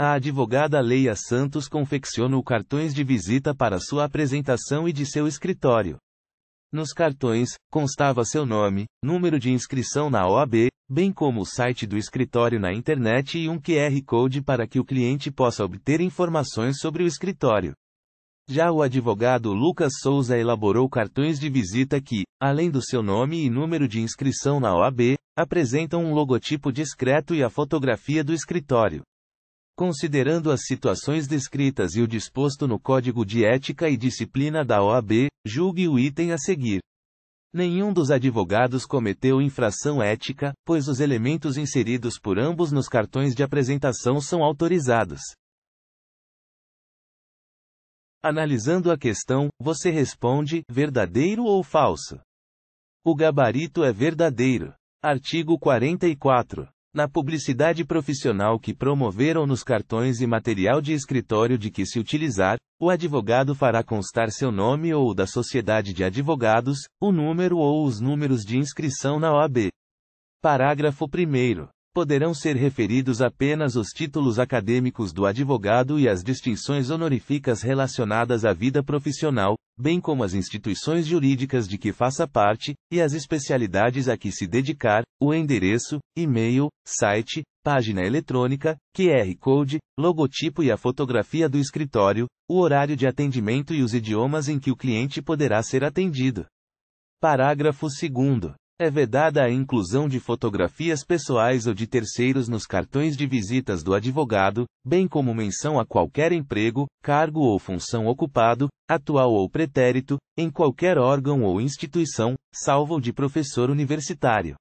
A advogada Leia Santos confeccionou cartões de visita para sua apresentação e de seu escritório. Nos cartões, constava seu nome, número de inscrição na OAB, bem como o site do escritório na internet e um QR Code para que o cliente possa obter informações sobre o escritório. Já o advogado Lucas Souza elaborou cartões de visita que, além do seu nome e número de inscrição na OAB, apresentam um logotipo discreto e a fotografia do escritório. Considerando as situações descritas e o disposto no Código de Ética e Disciplina da OAB, julgue o item a seguir. Nenhum dos advogados cometeu infração ética, pois os elementos inseridos por ambos nos cartões de apresentação são autorizados. Analisando a questão, você responde: verdadeiro ou falso? O gabarito é verdadeiro. Artigo 44 na publicidade profissional que promoveram nos cartões e material de escritório de que se utilizar, o advogado fará constar seu nome ou o da sociedade de advogados, o número ou os números de inscrição na OAB. Parágrafo 1 poderão ser referidos apenas os títulos acadêmicos do advogado e as distinções honoríficas relacionadas à vida profissional, bem como as instituições jurídicas de que faça parte, e as especialidades a que se dedicar, o endereço, e-mail, site, página eletrônica, QR Code, logotipo e a fotografia do escritório, o horário de atendimento e os idiomas em que o cliente poderá ser atendido. Parágrafo 2. É vedada a inclusão de fotografias pessoais ou de terceiros nos cartões de visitas do advogado, bem como menção a qualquer emprego, cargo ou função ocupado, atual ou pretérito, em qualquer órgão ou instituição, salvo de professor universitário.